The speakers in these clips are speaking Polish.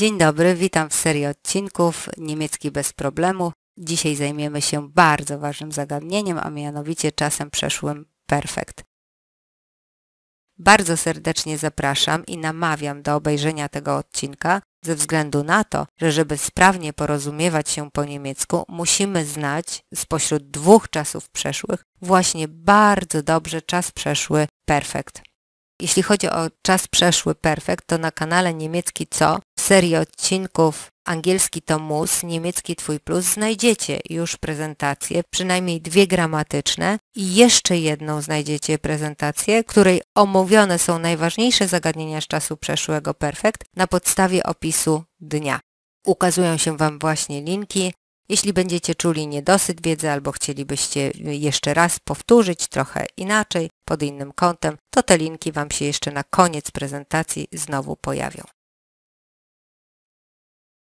Dzień dobry, witam w serii odcinków Niemiecki bez problemu. Dzisiaj zajmiemy się bardzo ważnym zagadnieniem, a mianowicie czasem przeszłym perfekt. Bardzo serdecznie zapraszam i namawiam do obejrzenia tego odcinka ze względu na to, że żeby sprawnie porozumiewać się po niemiecku, musimy znać spośród dwóch czasów przeszłych właśnie bardzo dobrze czas przeszły perfekt. Jeśli chodzi o czas przeszły perfekt, to na kanale niemiecki co serii odcinków angielski to mus, niemiecki twój plus znajdziecie już prezentację, przynajmniej dwie gramatyczne i jeszcze jedną znajdziecie prezentację, której omówione są najważniejsze zagadnienia z czasu przeszłego perfekt na podstawie opisu dnia. Ukazują się Wam właśnie linki jeśli będziecie czuli niedosyt wiedzy albo chcielibyście jeszcze raz powtórzyć trochę inaczej, pod innym kątem, to te linki Wam się jeszcze na koniec prezentacji znowu pojawią.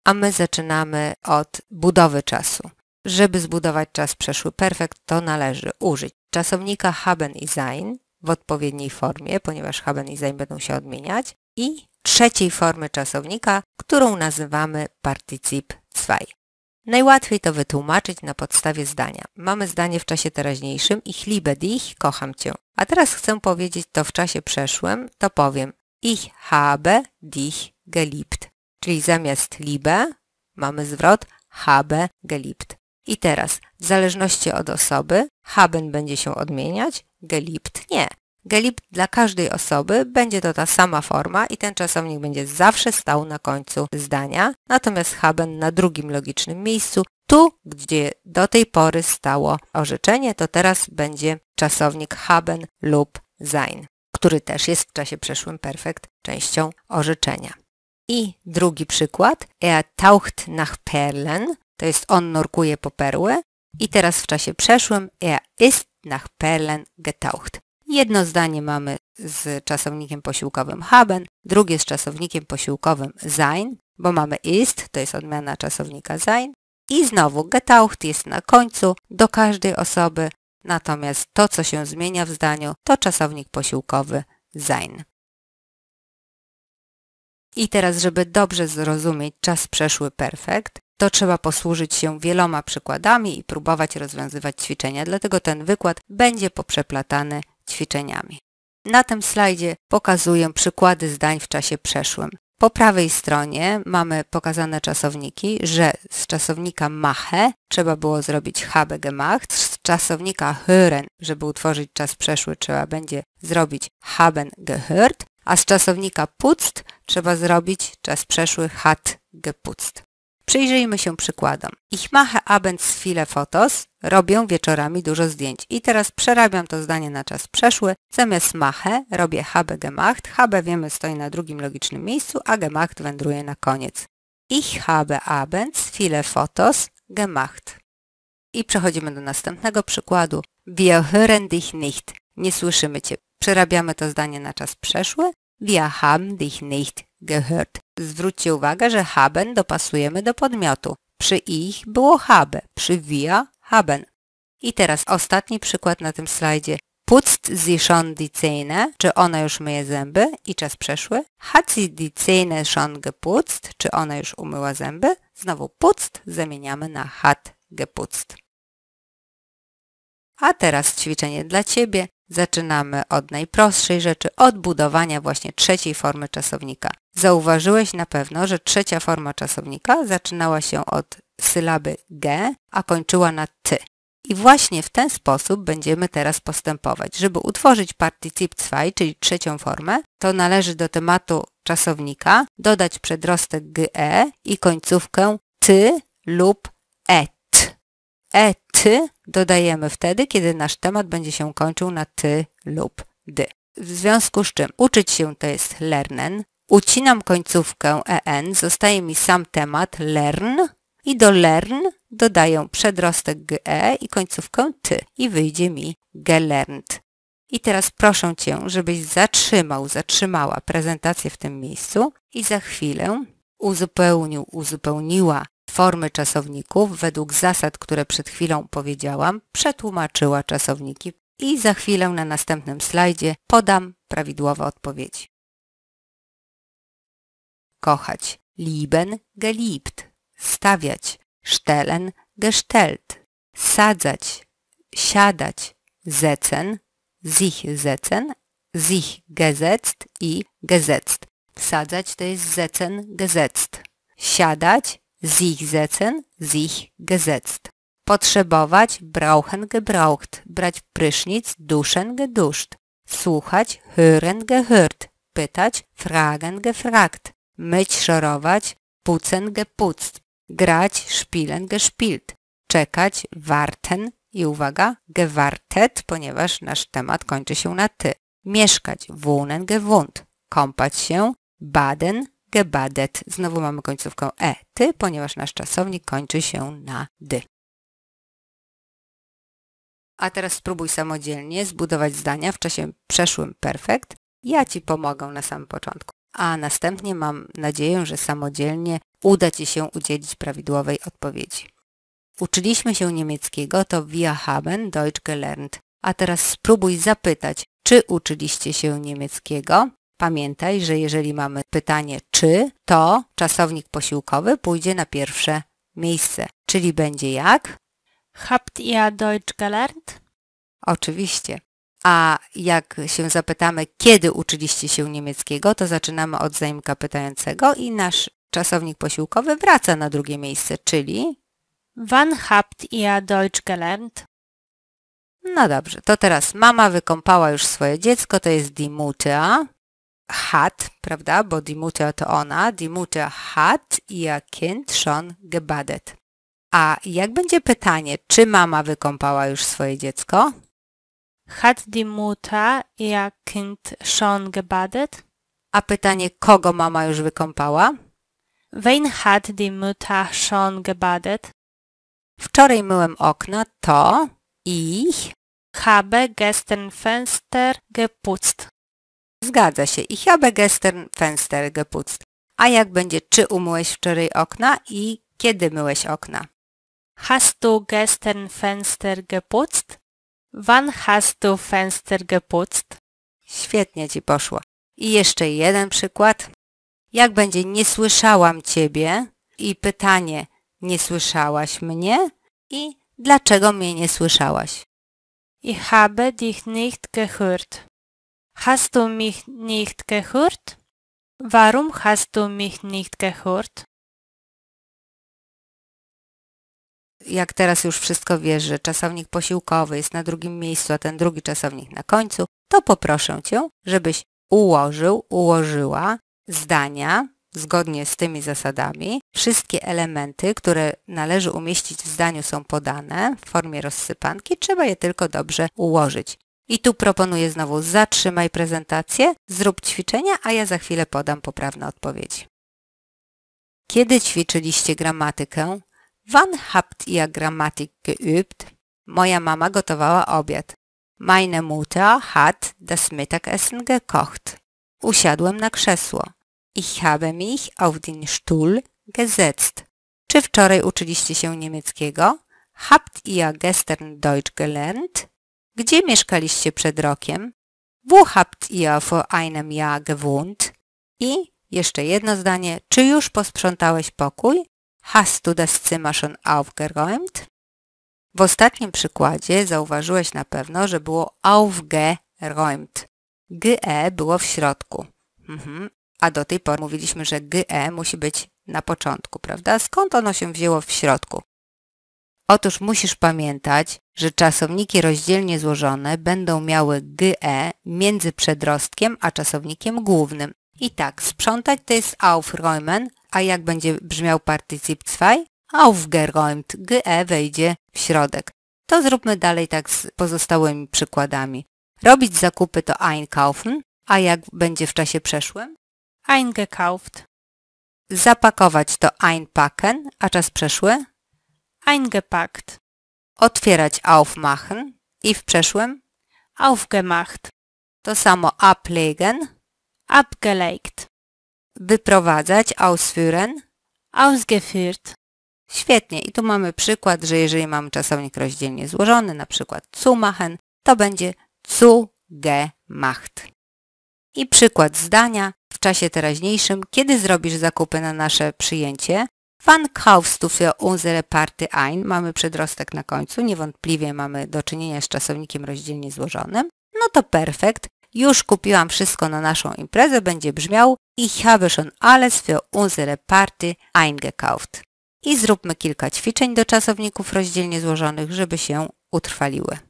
A my zaczynamy od budowy czasu. Żeby zbudować czas przeszły perfekt, to należy użyć czasownika haben i sein w odpowiedniej formie, ponieważ haben i sein będą się odmieniać i trzeciej formy czasownika, którą nazywamy partycyp 2. Najłatwiej to wytłumaczyć na podstawie zdania. Mamy zdanie w czasie teraźniejszym ich liebe dich, kocham cię. A teraz chcę powiedzieć to w czasie przeszłym, to powiem ich habe dich geliebt. Czyli zamiast liebe mamy zwrot habe geliebt. I teraz, w zależności od osoby, haben będzie się odmieniać, geliebt nie. Gelib dla każdej osoby będzie to ta sama forma i ten czasownik będzie zawsze stał na końcu zdania, natomiast haben na drugim logicznym miejscu. Tu, gdzie do tej pory stało orzeczenie, to teraz będzie czasownik haben lub sein, który też jest w czasie przeszłym perfekt częścią orzeczenia. I drugi przykład. Er taucht nach Perlen. To jest on nurkuje po perły. I teraz w czasie przeszłym er ist nach Perlen getaucht. Jedno zdanie mamy z czasownikiem posiłkowym haben, drugie z czasownikiem posiłkowym sein, bo mamy ist, to jest odmiana czasownika sein. I znowu getaucht jest na końcu do każdej osoby, natomiast to, co się zmienia w zdaniu, to czasownik posiłkowy sein. I teraz, żeby dobrze zrozumieć czas przeszły perfekt, to trzeba posłużyć się wieloma przykładami i próbować rozwiązywać ćwiczenia, dlatego ten wykład będzie poprzeplatany ćwiczeniami. Na tym slajdzie pokazuję przykłady zdań w czasie przeszłym. Po prawej stronie mamy pokazane czasowniki, że z czasownika mache trzeba było zrobić habe gemacht, z czasownika hören, żeby utworzyć czas przeszły, trzeba będzie zrobić haben gehört, a z czasownika putzt trzeba zrobić czas przeszły hat geputzt. Przyjrzyjmy się przykładom. Ich mache abends viele Fotos. Robię wieczorami dużo zdjęć. I teraz przerabiam to zdanie na czas przeszły. Zamiast mache robię habe gemacht. Habe wiemy stoi na drugim logicznym miejscu, a gemacht wędruje na koniec. Ich habe abends viele Fotos gemacht. I przechodzimy do następnego przykładu. Wir hören dich nicht. Nie słyszymy Cię. Przerabiamy to zdanie na czas przeszły. Wir haben dich nicht gehört. Zwróćcie uwagę, że haben dopasujemy do podmiotu. Przy ich było habe, przy wir haben. I teraz ostatni przykład na tym slajdzie. Putzt sie schon die Zähne? Czy ona już myje zęby? I czas przeszły. Hat sie die Zähne schon geputzt? Czy ona już umyła zęby? Znowu putzt zamieniamy na hat geputzt. A teraz ćwiczenie dla Ciebie. Zaczynamy od najprostszej rzeczy, od budowania właśnie trzeciej formy czasownika. Zauważyłeś na pewno, że trzecia forma czasownika zaczynała się od sylaby g, a kończyła na ty. I właśnie w ten sposób będziemy teraz postępować. Żeby utworzyć partycyp 2, czyli trzecią formę, to należy do tematu czasownika dodać przedrostek ge i końcówkę ty lub et. Et ty dodajemy wtedy, kiedy nasz temat będzie się kończył na ty lub dy. W związku z czym uczyć się to jest lernen, ucinam końcówkę en, zostaje mi sam temat learn i do learn dodaję przedrostek ge i końcówkę ty i wyjdzie mi gelernt. I teraz proszę Cię, żebyś zatrzymał, zatrzymała prezentację w tym miejscu i za chwilę uzupełnił, uzupełniła formy czasowników według zasad, które przed chwilą powiedziałam, przetłumaczyła czasowniki i za chwilę na następnym slajdzie podam prawidłowe odpowiedzi. Kochać. Lieben, geliebt. Stawiać. Stellen, gestellt. Sadzać. Siadać. zecen, sich zecen, sich gesetzt i gesetzt. Sadzać to jest zecen gesetzt. Siadać sich setzen, sich gesetzt. Potrzebować, brauchen, gebraucht. Brać prysznic, duschen, geduszt. Słuchać, hören, gehört. Pytać, fragen, gefragt. Myć, szorować, pucen, geputzt. Grać, spielen, gespielt. Czekać, warten i uwaga, gewartet, ponieważ nasz temat kończy się na ty. Mieszkać, wohnen, gewohnt. Kąpać się, baden, gebadet. Znowu mamy końcówkę e, ty, ponieważ nasz czasownik kończy się na dy. A teraz spróbuj samodzielnie zbudować zdania w czasie przeszłym perfekt. Ja Ci pomogę na samym początku. A następnie mam nadzieję, że samodzielnie uda Ci się udzielić prawidłowej odpowiedzi. Uczyliśmy się niemieckiego, to wir haben Deutsch gelernt. A teraz spróbuj zapytać, czy uczyliście się niemieckiego Pamiętaj, że jeżeli mamy pytanie czy, to czasownik posiłkowy pójdzie na pierwsze miejsce, czyli będzie jak? Habt ihr Deutsch gelernt? Oczywiście. A jak się zapytamy, kiedy uczyliście się niemieckiego, to zaczynamy od zaimka pytającego i nasz czasownik posiłkowy wraca na drugie miejsce, czyli Wann habt ihr Deutsch gelernt? No dobrze, to teraz mama wykąpała już swoje dziecko, to jest die Mutter hat, prawda? Bo die Mutter to ona. Die Mutter hat ihr Kind schon gebadet. A jak będzie pytanie, czy mama wykąpała już swoje dziecko? Hat die Mutter ihr Kind schon gebadet? A pytanie, kogo mama już wykąpała? Wen hat die Mutter schon gebadet? Wczoraj myłem okna, to ich habe gestern Fenster geputzt. Zgadza się. Ich habe gestern Fenster geputzt. A jak będzie, czy umyłeś wczoraj okna i kiedy myłeś okna? Hast du gestern Fenster geputzt? Wann hast du Fenster geputzt? Świetnie ci poszło. I jeszcze jeden przykład. Jak będzie nie słyszałam ciebie i pytanie nie słyszałaś mnie i dlaczego mnie nie słyszałaś? Ich habe dich nicht gehört. Hast du mich nicht gehört? Warum hast du mich nicht gehört? Jak teraz już wszystko wiesz, że czasownik posiłkowy jest na drugim miejscu, a ten drugi czasownik na końcu, to poproszę Cię, żebyś ułożył, ułożyła zdania zgodnie z tymi zasadami. Wszystkie elementy, które należy umieścić w zdaniu są podane w formie rozsypanki, trzeba je tylko dobrze ułożyć. I tu proponuję znowu zatrzymaj prezentację, zrób ćwiczenia, a ja za chwilę podam poprawne odpowiedzi. Kiedy ćwiczyliście gramatykę? Wann habt ihr Grammatik geübt? Moja mama gotowała obiad. Meine Mutter hat das Mittagessen gekocht. Usiadłem na krzesło. Ich habe mich auf den Stuhl gesetzt. Czy wczoraj uczyliście się niemieckiego? Habt ihr gestern Deutsch gelernt? Gdzie mieszkaliście przed rokiem? Wo habt ihr vor einem Jahr gewohnt? I jeszcze jedno zdanie. Czy już posprzątałeś pokój? Hast du das Zimmer schon aufgeräumt? W ostatnim przykładzie zauważyłeś na pewno, że było aufgeräumt. GE było w środku. Mhm. A do tej pory mówiliśmy, że GE musi być na początku, prawda? Skąd ono się wzięło w środku? Otóż musisz pamiętać, że czasowniki rozdzielnie złożone będą miały GE między przedrostkiem a czasownikiem głównym. I tak, sprzątać to jest aufräumen, a jak będzie brzmiał partycyp 2? Aufgeräumt, GE wejdzie w środek. To zróbmy dalej tak z pozostałymi przykładami. Robić zakupy to einkaufen, a jak będzie w czasie przeszłym? Eingekauft. Zapakować to einpacken, a czas przeszły? eingepackt. Otwierać aufmachen i w przeszłym aufgemacht. To samo ablegen, abgelegt. Wyprowadzać ausführen, ausgeführt. Świetnie. I tu mamy przykład, że jeżeli mamy czasownik rozdzielnie złożony, na przykład zu machen, to będzie zu gemacht. I przykład zdania w czasie teraźniejszym, kiedy zrobisz zakupy na nasze przyjęcie, Wann kaufst du für unsere Party ein? Mamy przedrostek na końcu, niewątpliwie mamy do czynienia z czasownikiem rozdzielnie złożonym. No to perfekt. Już kupiłam wszystko na naszą imprezę, będzie brzmiał Ich habe schon alles für unsere Party eingekauft. I zróbmy kilka ćwiczeń do czasowników rozdzielnie złożonych, żeby się utrwaliły.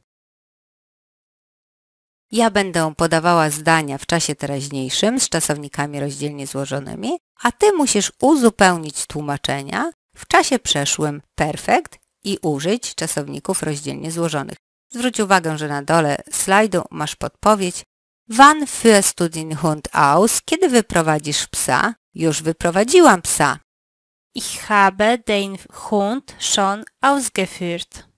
Ja będę podawała zdania w czasie teraźniejszym z czasownikami rozdzielnie złożonymi, a ty musisz uzupełnić tłumaczenia w czasie przeszłym perfekt i użyć czasowników rozdzielnie złożonych. Zwróć uwagę, że na dole slajdu masz podpowiedź Wann führst du den Hund aus? Kiedy wyprowadzisz psa? Już wyprowadziłam psa. Ich habe den Hund schon ausgeführt.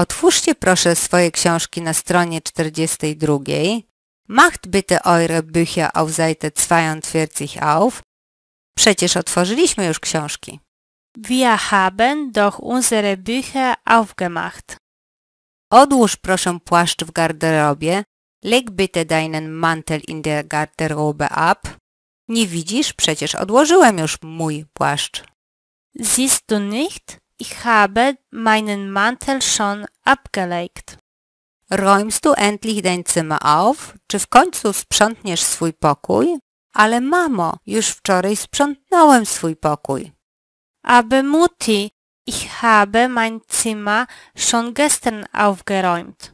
Otwórzcie proszę swoje książki na stronie 42. Macht bitte eure Bücher auf Seite 42 auf. Przecież otworzyliśmy już książki. Wir haben doch unsere Bücher aufgemacht. Odłóż proszę płaszcz w garderobie. Leg bitte deinen Mantel in der Garderobe ab. Nie widzisz? Przecież odłożyłem już mój płaszcz. Siehst du nicht? Ich habe meinen Mantel schon abgelegt. Räumst du endlich dein Zimmer auf? Czy w końcu sprzątniesz swój pokój? Ale mamo, już wczoraj sprzątnąłem swój pokój. Aber Mutti, ich habe mein Zimmer schon gestern aufgeräumt.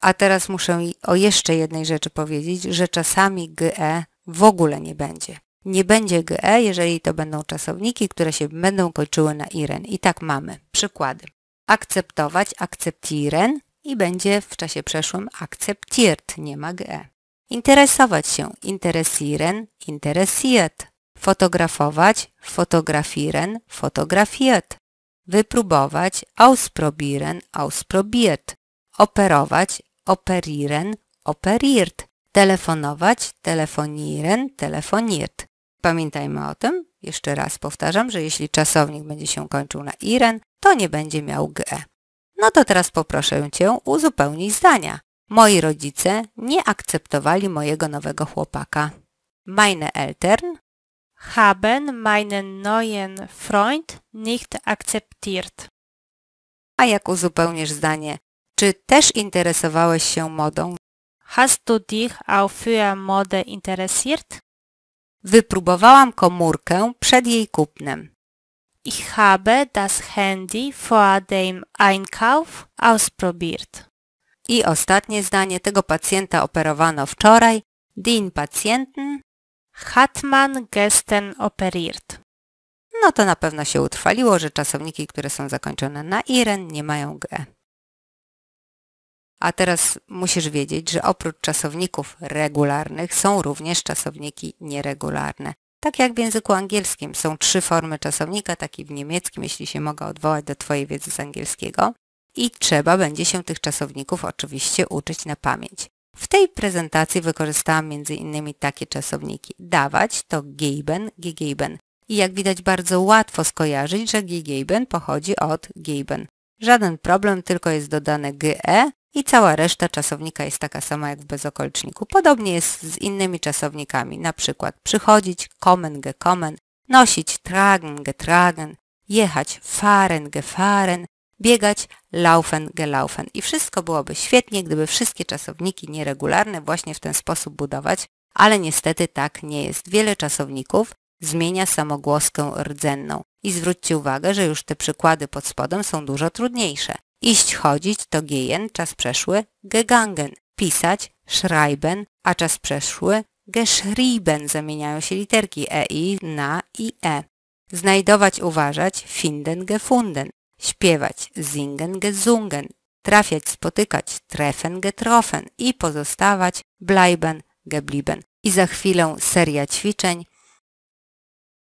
A teraz muszę o jeszcze jednej rzeczy powiedzieć, że czasami GE w ogóle nie będzie. Nie będzie GE, jeżeli to będą czasowniki, które się będą kończyły na iren. I tak mamy. Przykłady. Akceptować, akceptieren i będzie w czasie przeszłym akceptiert, nie ma GE. Interesować się, interesieren, interesiert. Fotografować, fotografieren, fotografiert. Wypróbować, ausprobieren, ausprobiert. Operować, operieren, operiert telefonować, telefonieren, telefoniert. Pamiętajmy o tym, jeszcze raz powtarzam, że jeśli czasownik będzie się kończył na iren, to nie będzie miał ge. No to teraz poproszę Cię uzupełnić zdania. Moi rodzice nie akceptowali mojego nowego chłopaka. Meine Eltern haben meinen neuen Freund nicht akzeptiert. A jak uzupełnisz zdanie, czy też interesowałeś się modą? Hast du dich auch für Mode interessiert? Wypróbowałam komórkę przed jej kupnem. Ich habe das Handy vor dem Einkauf ausprobiert. I ostatnie zdanie tego pacjenta operowano wczoraj. Den Patienten hat man gestern operiert. No to na pewno się utrwaliło, że czasowniki, które są zakończone na iren nie mają g. A teraz musisz wiedzieć, że oprócz czasowników regularnych są również czasowniki nieregularne. Tak jak w języku angielskim są trzy formy czasownika, taki w niemieckim, jeśli się mogę odwołać do Twojej wiedzy z angielskiego. I trzeba będzie się tych czasowników oczywiście uczyć na pamięć. W tej prezentacji wykorzystałam m.in. takie czasowniki. Dawać to geben, gegeben. I jak widać bardzo łatwo skojarzyć, że gegeben pochodzi od geben. Żaden problem, tylko jest dodane ge i cała reszta czasownika jest taka sama jak w bezokoliczniku. Podobnie jest z innymi czasownikami, na przykład przychodzić, kommen, gekommen, nosić, tragen, getragen, jechać, fahren, gefahren, biegać, laufen, gelaufen. I wszystko byłoby świetnie, gdyby wszystkie czasowniki nieregularne właśnie w ten sposób budować, ale niestety tak nie jest. Wiele czasowników zmienia samogłoskę rdzenną. I zwróćcie uwagę, że już te przykłady pod spodem są dużo trudniejsze. Iść chodzić to gehen, czas przeszły, gegangen. Pisać, schreiben, a czas przeszły, geschrieben. Zamieniają się literki ei na i e. Znajdować, uważać, finden, gefunden. Śpiewać, singen, gesungen. Trafiać, spotykać, treffen, getroffen. I pozostawać, bleiben, geblieben. I za chwilę seria ćwiczeń.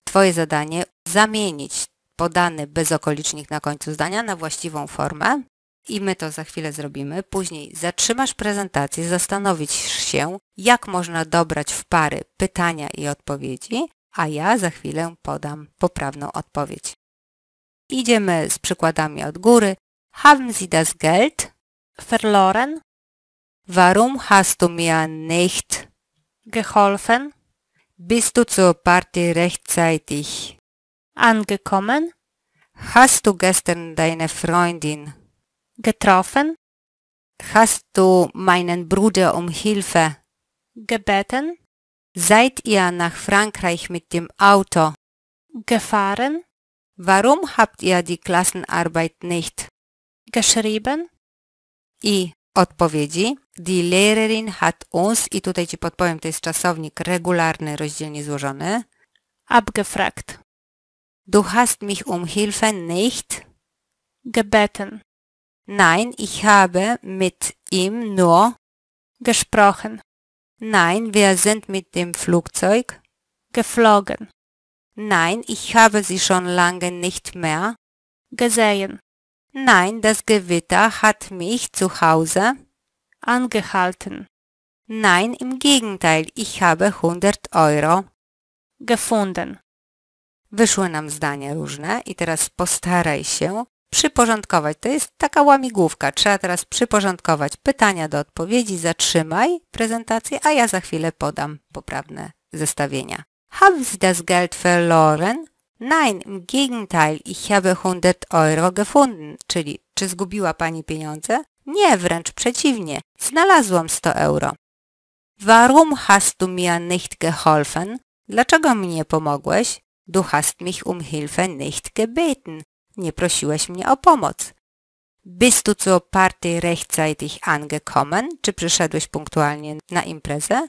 Twoje zadanie zamienić podany bezokolicznik na końcu zdania na właściwą formę i my to za chwilę zrobimy. Później zatrzymasz prezentację, zastanowić się, jak można dobrać w pary pytania i odpowiedzi, a ja za chwilę podam poprawną odpowiedź. Idziemy z przykładami od góry. Haben Sie das Geld verloren? Warum hast du mir nicht geholfen? Bist du zur Party rechtzeitig Angekommen? Hast du gestern deine Freundin getroffen? Hast du meinen Bruder um Hilfe gebeten? Seid ihr nach Frankreich mit dem Auto gefahren? Warum habt ihr die Klassenarbeit nicht geschrieben? I odpowiedzi. The Lehrerin hat uns, i tutaj Ci podpowiem, to jest czasownik regularny, rozdzielnie złożony, abgefragt. Du hast mich um Hilfe nicht gebeten. Nein, ich habe mit ihm nur gesprochen. Nein, wir sind mit dem Flugzeug geflogen. Nein, ich habe sie schon lange nicht mehr gesehen. Nein, das Gewitter hat mich zu Hause angehalten. Nein, im Gegenteil, ich habe 100 Euro gefunden. Wyszły nam zdania różne i teraz postaraj się przyporządkować. To jest taka łamigłówka. Trzeba teraz przyporządkować pytania do odpowiedzi, zatrzymaj prezentację, a ja za chwilę podam poprawne zestawienia. Have Sie das Geld verloren? Nein, im Gegenteil, ich habe 100 Euro gefunden. Czyli, czy zgubiła Pani pieniądze? Nie, wręcz przeciwnie. Znalazłam 100 euro. Warum hast du mir nicht geholfen? Dlaczego mi nie pomogłeś? Du hast mich um Hilfe nicht gebeten. Nie prosiłeś mnie o pomoc. Bist du zur Party rechtzeitig angekommen? Czy przyszedłeś punktualnie na imprezę?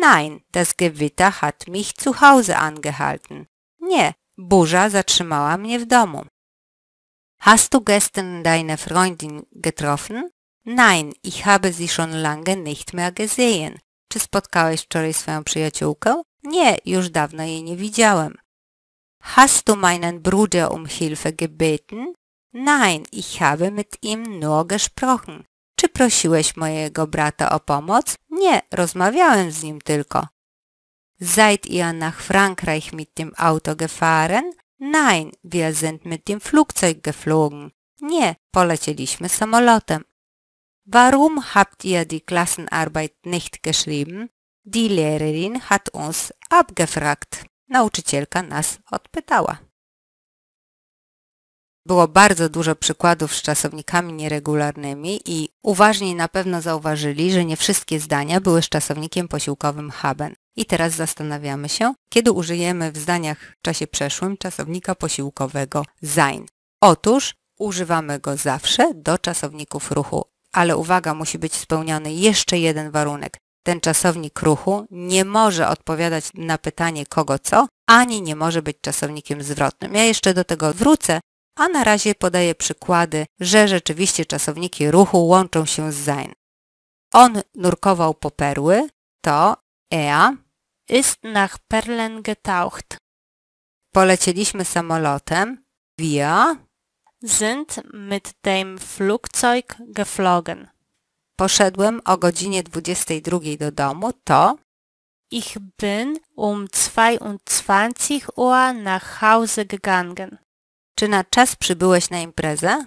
Nein, das Gewitter hat mich zu Hause angehalten. Nie, burza zatrzymała mnie w domu. Hast du gestern deine Freundin getroffen? Nein, ich habe sie schon lange nicht mehr gesehen. Czy spotkałeś wczoraj swoją przyjaciółkę? Nie, już dawno jej nie widziałem. Hast du meinen Bruder um Hilfe gebeten? Nein, ich habe mit ihm nur gesprochen. Czy prosiłeś mojego brata o pomoc? Nie, rozmawiałem z nim tylko. Seid ihr nach Frankreich mit dem Auto gefahren? Nein, wir sind mit dem Flugzeug geflogen. Nie, polecieliśmy samolotem. Warum habt ihr die Klassenarbeit nicht geschrieben? Die Lehrerin hat uns abgefragt. nauczycielka nas odpytała. Było bardzo dużo przykładów z czasownikami nieregularnymi i uważniej na pewno zauważyli, że nie wszystkie zdania były z czasownikiem posiłkowym haben. I teraz zastanawiamy się, kiedy użyjemy w zdaniach w czasie przeszłym czasownika posiłkowego sein. Otóż używamy go zawsze do czasowników ruchu, ale uwaga, musi być spełniony jeszcze jeden warunek ten czasownik ruchu nie może odpowiadać na pytanie kogo co, ani nie może być czasownikiem zwrotnym. Ja jeszcze do tego wrócę, a na razie podaję przykłady, że rzeczywiście czasowniki ruchu łączą się z sein. On nurkował po perły, to er ist nach Perlen getaucht. Polecieliśmy samolotem. Wir sind mit dem Flugzeug geflogen poszedłem o godzinie 22 do domu, to Ich bin um 22 Uhr nach Hause gegangen. Czy na czas przybyłeś na imprezę?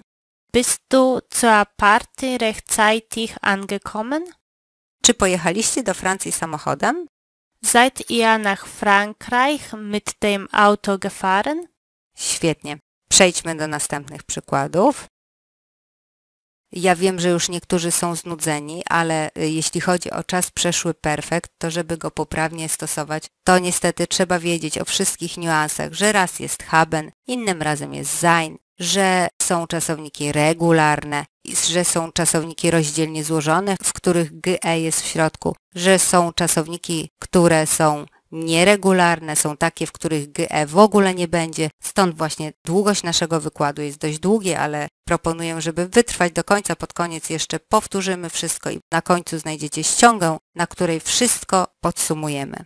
Bist du zur Party rechtzeitig angekommen? Czy pojechaliście do Francji samochodem? Seid ihr nach Frankreich mit dem Auto gefahren? Świetnie. Przejdźmy do następnych przykładów. Ja wiem, że już niektórzy są znudzeni, ale y, jeśli chodzi o czas przeszły perfekt, to żeby go poprawnie stosować, to niestety trzeba wiedzieć o wszystkich niuansach, że raz jest haben, innym razem jest sein, że są czasowniki regularne, że są czasowniki rozdzielnie złożone, w których GE jest w środku, że są czasowniki, które są nieregularne, są takie, w których GE w ogóle nie będzie. Stąd właśnie długość naszego wykładu jest dość długie, ale proponuję, żeby wytrwać do końca. Pod koniec jeszcze powtórzymy wszystko i na końcu znajdziecie ściągę, na której wszystko podsumujemy.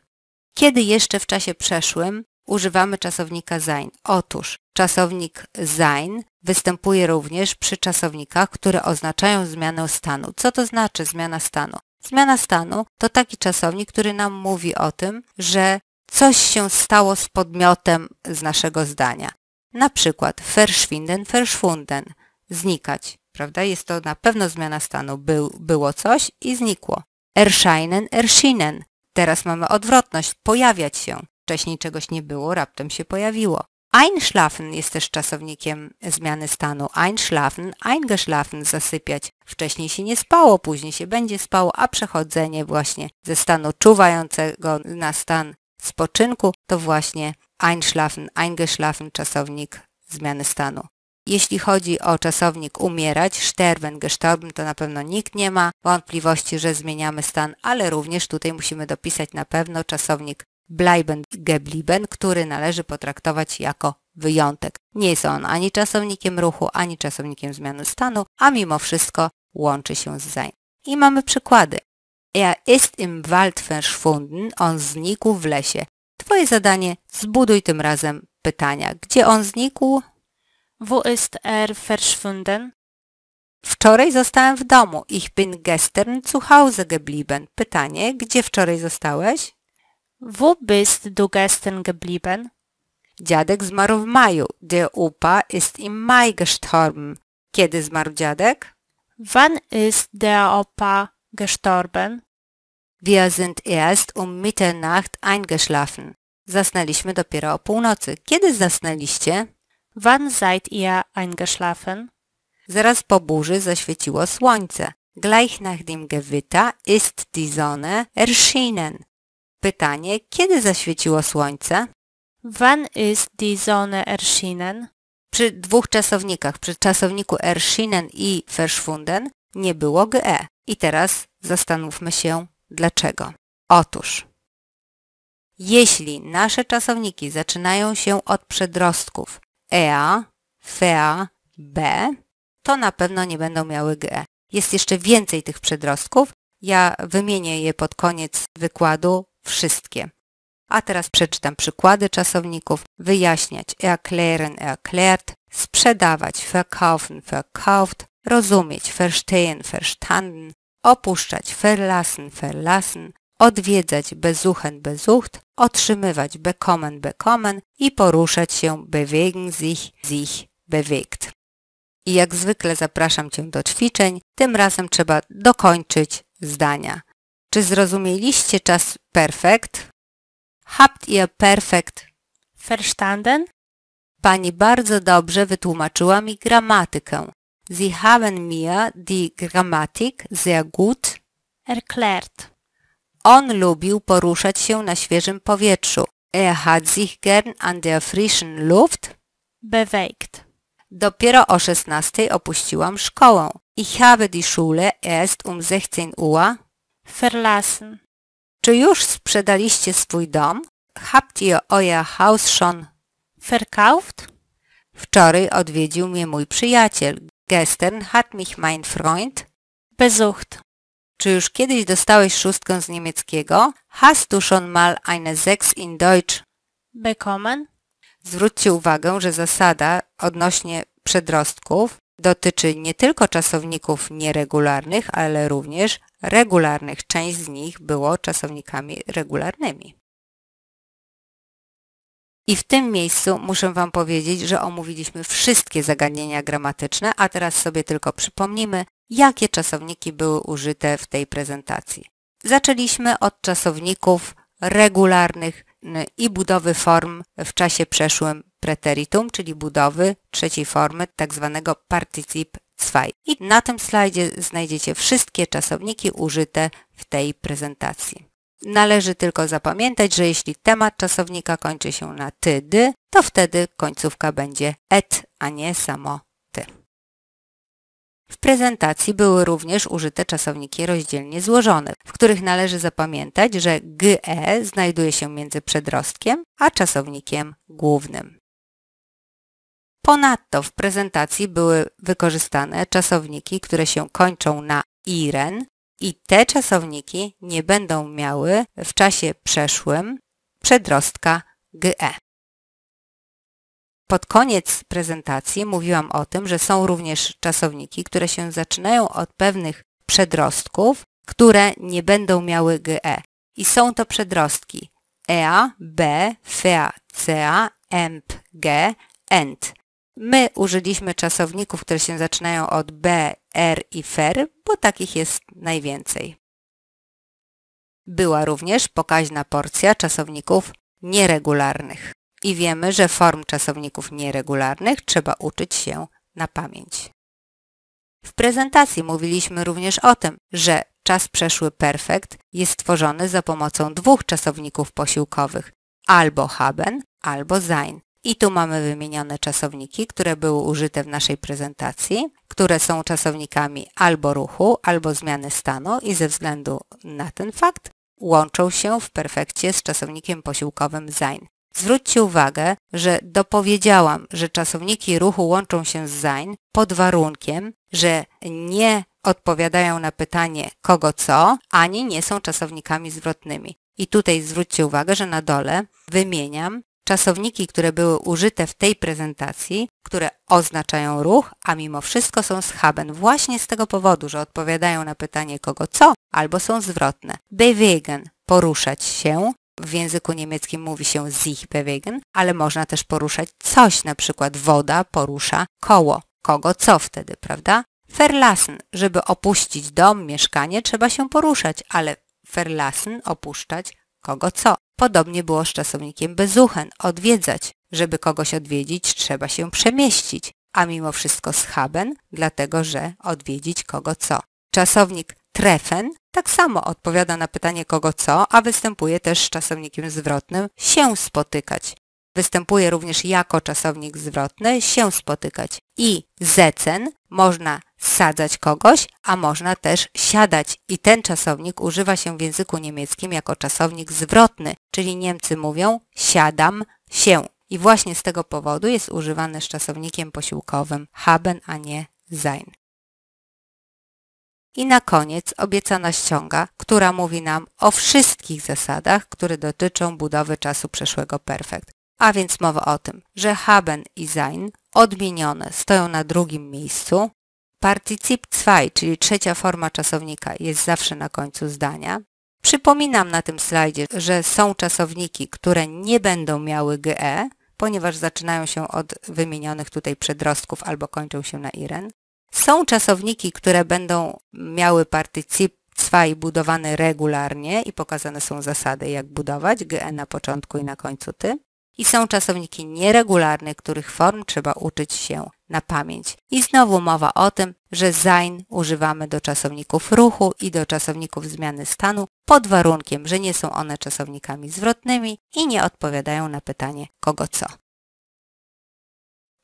Kiedy jeszcze w czasie przeszłym używamy czasownika sein? Otóż czasownik sein występuje również przy czasownikach, które oznaczają zmianę stanu. Co to znaczy zmiana stanu? Zmiana stanu to taki czasownik, który nam mówi o tym, że coś się stało z podmiotem z naszego zdania. Na przykład verschwinden, verschwunden, znikać, prawda? Jest to na pewno zmiana stanu. Był, było coś i znikło. Erscheinen, erschienen. Teraz mamy odwrotność, pojawiać się. Wcześniej czegoś nie było, raptem się pojawiło. Einschlafen jest też czasownikiem zmiany stanu. Einschlafen, eingeschlafen, zasypiać. Wcześniej się nie spało, później się będzie spało, a przechodzenie właśnie ze stanu czuwającego na stan spoczynku to właśnie einschlafen, eingeschlafen, czasownik zmiany stanu. Jeśli chodzi o czasownik umierać, sterben, gestorben, to na pewno nikt nie ma wątpliwości, że zmieniamy stan, ale również tutaj musimy dopisać na pewno czasownik bleiben geblieben, który należy potraktować jako wyjątek. Nie jest on ani czasownikiem ruchu, ani czasownikiem zmiany stanu, a mimo wszystko łączy się z sein. I mamy przykłady. Er ist im Wald verschwunden, on znikł w lesie. Twoje zadanie, zbuduj tym razem pytania. Gdzie on znikł? Wo ist er verschwunden? Wczoraj zostałem w domu. Ich bin gestern zu Hause geblieben. Pytanie, gdzie wczoraj zostałeś? Wo bist du gestern geblieben? Dziadek zmarł w maju. Der Opa ist im Mai gestorben. Kiedy zmarł dziadek? Wann ist der Opa gestorben? Wir sind erst um Mitternacht eingeschlafen. Zasnęliśmy dopiero o północy. Kiedy zasnęliście? Wann seid ihr eingeschlafen? Zaraz po burzy zaświeciło słońce. Gleich nach dem Gewitter ist die Sonne erschienen. Pytanie, kiedy zaświeciło słońce? Wann ist die Sonne erschienen? Przy dwóch czasownikach, przy czasowniku erschienen i verschwunden nie było ge. I teraz zastanówmy się dlaczego. Otóż, jeśli nasze czasowniki zaczynają się od przedrostków ea, fea, b, to na pewno nie będą miały ge. Jest jeszcze więcej tych przedrostków. Ja wymienię je pod koniec wykładu wszystkie. A teraz przeczytam przykłady czasowników. Wyjaśniać erklären, erklärt, sprzedawać verkaufen, verkauft, rozumieć verstehen, verstanden, opuszczać verlassen, verlassen, odwiedzać besuchen, besucht, otrzymywać bekommen, bekommen i poruszać się bewegen sich, sich bewegt. I jak zwykle zapraszam Cię do ćwiczeń, tym razem trzeba dokończyć zdania. Czy zrozumieliście czas perfekt? Habt ihr perfekt verstanden? Pani bardzo dobrze wytłumaczyła mi gramatykę. Sie haben mir die Grammatik sehr gut erklärt. On lubił poruszać się na świeżym powietrzu. Er hat sich gern an der frischen Luft bewegt. Dopiero o 16 opuściłam szkołę. Ich habe die Schule erst um 16 Uhr verlassen. Czy już sprzedaliście swój dom? Habt ihr euer Haus schon verkauft? Wczoraj odwiedził mnie mój przyjaciel. Gestern hat mich mein Freund besucht. Czy już kiedyś dostałeś szóstkę z niemieckiego? Hast du schon mal eine Sechs in Deutsch bekommen? Zwróćcie uwagę, że zasada odnośnie przedrostków Dotyczy nie tylko czasowników nieregularnych, ale również regularnych. Część z nich było czasownikami regularnymi. I w tym miejscu muszę Wam powiedzieć, że omówiliśmy wszystkie zagadnienia gramatyczne, a teraz sobie tylko przypomnimy, jakie czasowniki były użyte w tej prezentacji. Zaczęliśmy od czasowników regularnych i budowy form w czasie przeszłym preteritum, czyli budowy trzeciej formy, tzw. Tak particip 2. I na tym slajdzie znajdziecie wszystkie czasowniki użyte w tej prezentacji. Należy tylko zapamiętać, że jeśli temat czasownika kończy się na ty, dy, to wtedy końcówka będzie et, a nie samo ty. W prezentacji były również użyte czasowniki rozdzielnie złożone, w których należy zapamiętać, że ge znajduje się między przedrostkiem a czasownikiem głównym. Ponadto w prezentacji były wykorzystane czasowniki, które się kończą na iren i te czasowniki nie będą miały w czasie przeszłym przedrostka GE. Pod koniec prezentacji mówiłam o tym, że są również czasowniki, które się zaczynają od pewnych przedrostków, które nie będą miały GE. I są to przedrostki EA, B, FEA, CA, EMP, G, ENT. My użyliśmy czasowników, które się zaczynają od B, R i FER, bo takich jest najwięcej. Była również pokaźna porcja czasowników nieregularnych. I wiemy, że form czasowników nieregularnych trzeba uczyć się na pamięć. W prezentacji mówiliśmy również o tym, że czas przeszły perfekt jest tworzony za pomocą dwóch czasowników posiłkowych, albo haben, albo sein. I tu mamy wymienione czasowniki, które były użyte w naszej prezentacji, które są czasownikami albo ruchu, albo zmiany stanu i ze względu na ten fakt łączą się w perfekcie z czasownikiem posiłkowym sein. Zwróćcie uwagę, że dopowiedziałam, że czasowniki ruchu łączą się z sein pod warunkiem, że nie odpowiadają na pytanie kogo co, ani nie są czasownikami zwrotnymi. I tutaj zwróćcie uwagę, że na dole wymieniam Czasowniki, które były użyte w tej prezentacji, które oznaczają ruch, a mimo wszystko są schaben właśnie z tego powodu, że odpowiadają na pytanie kogo co, albo są zwrotne. Bewegen – poruszać się. W języku niemieckim mówi się sich bewegen, ale można też poruszać coś, na przykład woda porusza koło. Kogo co wtedy, prawda? Verlassen – żeby opuścić dom, mieszkanie, trzeba się poruszać, ale verlassen – opuszczać kogo co. Podobnie było z czasownikiem bezuchen, odwiedzać. Żeby kogoś odwiedzić, trzeba się przemieścić, a mimo wszystko schaben, dlatego że odwiedzić kogo co. Czasownik trefen tak samo odpowiada na pytanie kogo co, a występuje też z czasownikiem zwrotnym się spotykać. Występuje również jako czasownik zwrotny się spotykać. I zecen można sadzać kogoś, a można też siadać. I ten czasownik używa się w języku niemieckim jako czasownik zwrotny, czyli Niemcy mówią siadam się. I właśnie z tego powodu jest używany z czasownikiem posiłkowym haben, a nie sein. I na koniec obiecana ściąga, która mówi nam o wszystkich zasadach, które dotyczą budowy czasu przeszłego perfekt. A więc mowa o tym, że haben i sein odmienione stoją na drugim miejscu, Partycyp 2, czyli trzecia forma czasownika, jest zawsze na końcu zdania. Przypominam na tym slajdzie, że są czasowniki, które nie będą miały GE, ponieważ zaczynają się od wymienionych tutaj przedrostków albo kończą się na iren. Są czasowniki, które będą miały partycyp 2 budowany regularnie i pokazane są zasady, jak budować GE na początku i na końcu ty. I są czasowniki nieregularne, których form trzeba uczyć się na pamięć. I znowu mowa o tym, że -zain- używamy do czasowników ruchu i do czasowników zmiany stanu pod warunkiem, że nie są one czasownikami zwrotnymi i nie odpowiadają na pytanie kogo co.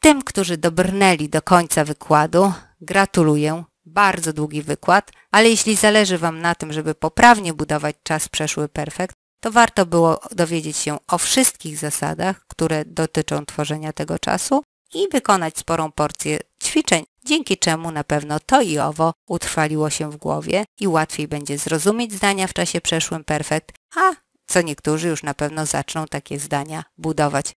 Tym, którzy dobrnęli do końca wykładu, gratuluję. Bardzo długi wykład, ale jeśli zależy Wam na tym, żeby poprawnie budować czas przeszły perfekt, to warto było dowiedzieć się o wszystkich zasadach, które dotyczą tworzenia tego czasu i wykonać sporą porcję ćwiczeń, dzięki czemu na pewno to i owo utrwaliło się w głowie i łatwiej będzie zrozumieć zdania w czasie przeszłym perfekt, a co niektórzy już na pewno zaczną takie zdania budować.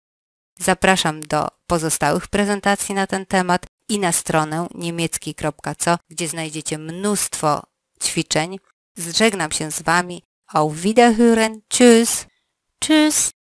Zapraszam do pozostałych prezentacji na ten temat i na stronę niemiecki.co, gdzie znajdziecie mnóstwo ćwiczeń. Zżegnam się z Wami Auf Wiederhören. Tschüss. Tschüss.